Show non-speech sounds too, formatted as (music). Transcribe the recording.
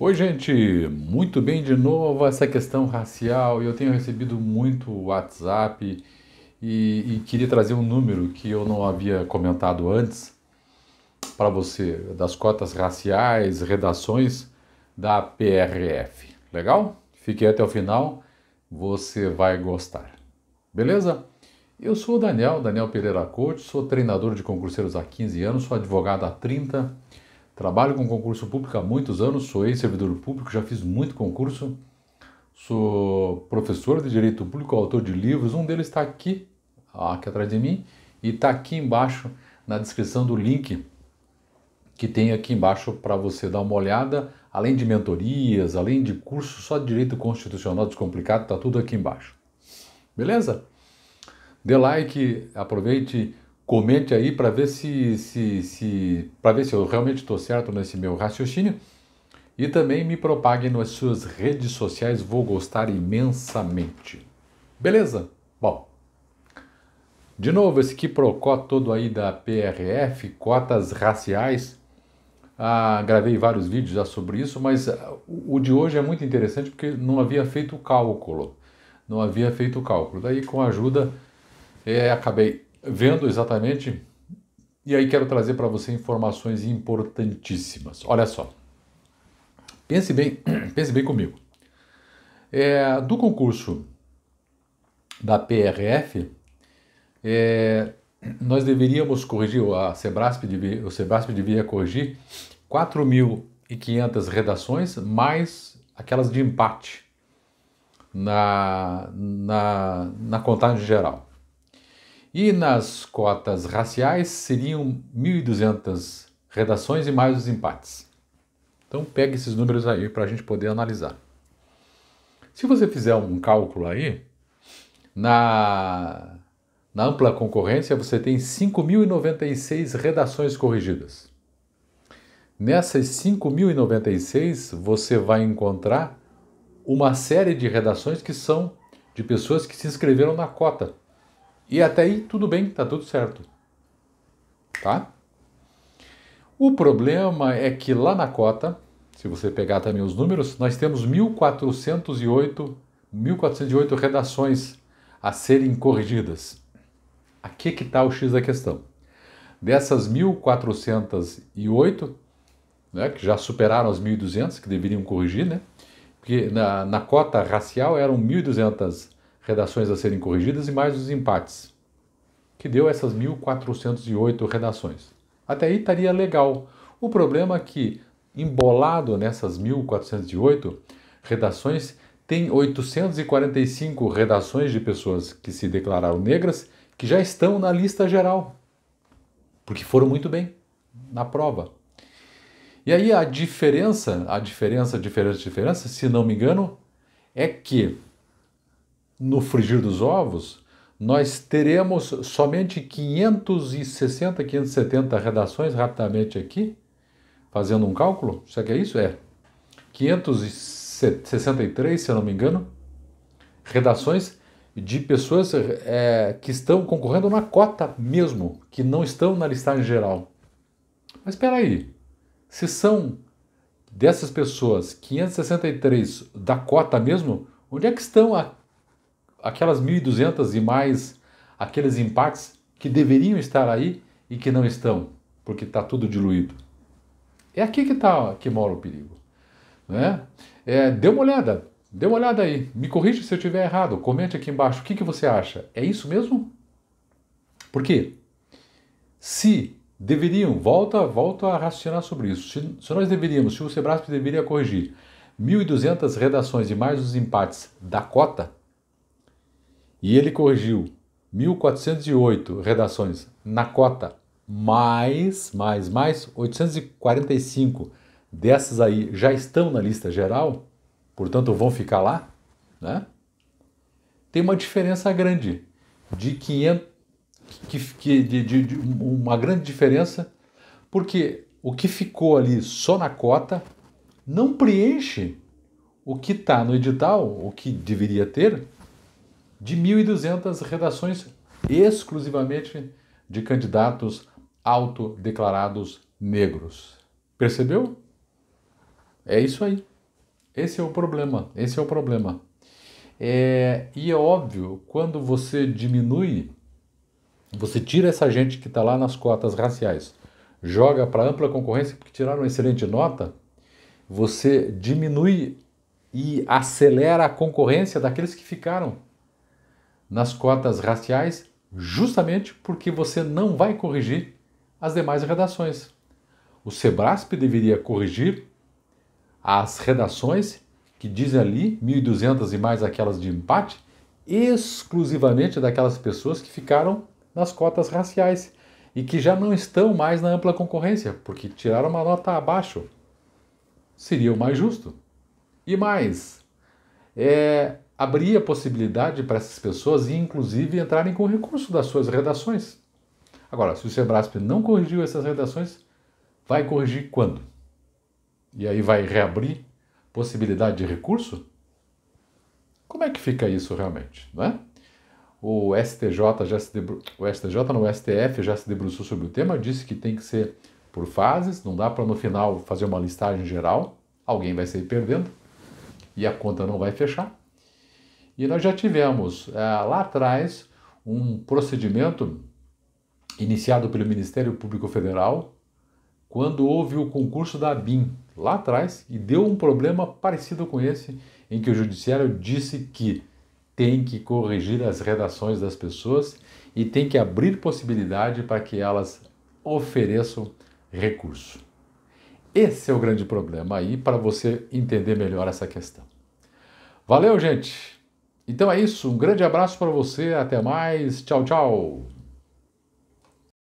Oi, gente! Muito bem de novo essa questão racial. Eu tenho recebido muito WhatsApp e, e queria trazer um número que eu não havia comentado antes para você, das cotas raciais, redações da PRF. Legal? Fique até o final, você vai gostar. Beleza? Eu sou o Daniel, Daniel Pereira Coach, sou treinador de concurseiros há 15 anos, sou advogado há 30 Trabalho com concurso público há muitos anos, sou ex-servidor público, já fiz muito concurso. Sou professor de Direito Público, autor de livros. Um deles está aqui, aqui atrás de mim, e está aqui embaixo na descrição do link que tem aqui embaixo para você dar uma olhada. Além de mentorias, além de curso só de Direito Constitucional Descomplicado, está tudo aqui embaixo. Beleza? Dê like, aproveite comente aí para ver se, se, se para ver se eu realmente estou certo nesse meu raciocínio e também me propague nas suas redes sociais, vou gostar imensamente. Beleza? Bom. De novo esse que procó todo aí da PRF, cotas raciais. Ah, gravei vários vídeos já sobre isso, mas ah, o de hoje é muito interessante porque não havia feito o cálculo. Não havia feito o cálculo. Daí com a ajuda é, acabei vendo exatamente. E aí quero trazer para você informações importantíssimas. Olha só. Pense bem, (clears throat) pense bem comigo. É, do concurso da PRF, é, nós deveríamos corrigir, a Sebrasp devia, o Sebrasp devia corrigir 4.500 redações mais aquelas de empate na, na, na contagem geral. E nas cotas raciais seriam 1.200 redações e mais os empates. Então pegue esses números aí para a gente poder analisar. Se você fizer um cálculo aí, na, na ampla concorrência você tem 5.096 redações corrigidas. Nessas 5.096 você vai encontrar uma série de redações que são de pessoas que se inscreveram na cota e até aí tudo bem, tá tudo certo. Tá? O problema é que lá na cota, se você pegar também os números, nós temos 1408 1408 redações a serem corrigidas. Aqui que está o X da questão. Dessas 1408, né, que já superaram as 1.200, que deveriam corrigir, né, porque na, na cota racial eram 1.200 redações a serem corrigidas e mais os empates, que deu essas 1.408 redações. Até aí estaria legal. O problema é que, embolado nessas 1.408 redações, tem 845 redações de pessoas que se declararam negras que já estão na lista geral, porque foram muito bem na prova. E aí a diferença, a diferença, diferença, diferença, se não me engano, é que no frigir dos ovos, nós teremos somente 560, 570 redações rapidamente aqui, fazendo um cálculo. Será que é isso? É. 563, se eu não me engano, redações de pessoas é, que estão concorrendo na cota mesmo, que não estão na listagem geral. Mas espera aí, se são dessas pessoas 563 da cota mesmo, onde é que estão a aquelas 1.200 e mais, aqueles impactos que deveriam estar aí e que não estão, porque está tudo diluído. É aqui que, tá, que mora o perigo. Né? É, dê uma olhada, dê uma olhada aí, me corrija se eu estiver errado, comente aqui embaixo o que, que você acha. É isso mesmo? Por quê? Se deveriam, volta, volta a raciocinar sobre isso, se, se nós deveríamos, se o Sebrasp deveria corrigir 1.200 redações e mais os empates da cota, e ele corrigiu 1408 redações na cota, mais, mais, mais 845 dessas aí já estão na lista geral, portanto vão ficar lá, né? Tem uma diferença grande de 500 que, que de, de, de uma grande diferença, porque o que ficou ali só na cota não preenche o que está no edital, o que deveria ter, de 1.200 redações exclusivamente de candidatos autodeclarados negros. Percebeu? É isso aí. Esse é o problema. Esse é o problema. É, e é óbvio, quando você diminui, você tira essa gente que está lá nas cotas raciais, joga para ampla concorrência porque tiraram uma excelente nota, você diminui e acelera a concorrência daqueles que ficaram nas cotas raciais, justamente porque você não vai corrigir as demais redações. O Sebrasp deveria corrigir as redações que dizem ali 1.200 e mais aquelas de empate, exclusivamente daquelas pessoas que ficaram nas cotas raciais e que já não estão mais na ampla concorrência, porque tiraram uma nota abaixo. Seria o mais justo. E mais, é, abrir a possibilidade para essas pessoas e, inclusive, entrarem com recurso das suas redações. Agora, se o Sebrasp não corrigiu essas redações, vai corrigir quando? E aí vai reabrir possibilidade de recurso? Como é que fica isso realmente, não é? O STJ já se debru... o STJ no STF já se debruçou sobre o tema, disse que tem que ser por fases, não dá para no final fazer uma listagem geral, alguém vai sair perdendo e a conta não vai fechar. E nós já tivemos eh, lá atrás um procedimento iniciado pelo Ministério Público Federal quando houve o concurso da BIM lá atrás e deu um problema parecido com esse em que o judiciário disse que tem que corrigir as redações das pessoas e tem que abrir possibilidade para que elas ofereçam recurso. Esse é o grande problema aí para você entender melhor essa questão. Valeu, gente! Então é isso, um grande abraço para você, até mais, tchau, tchau.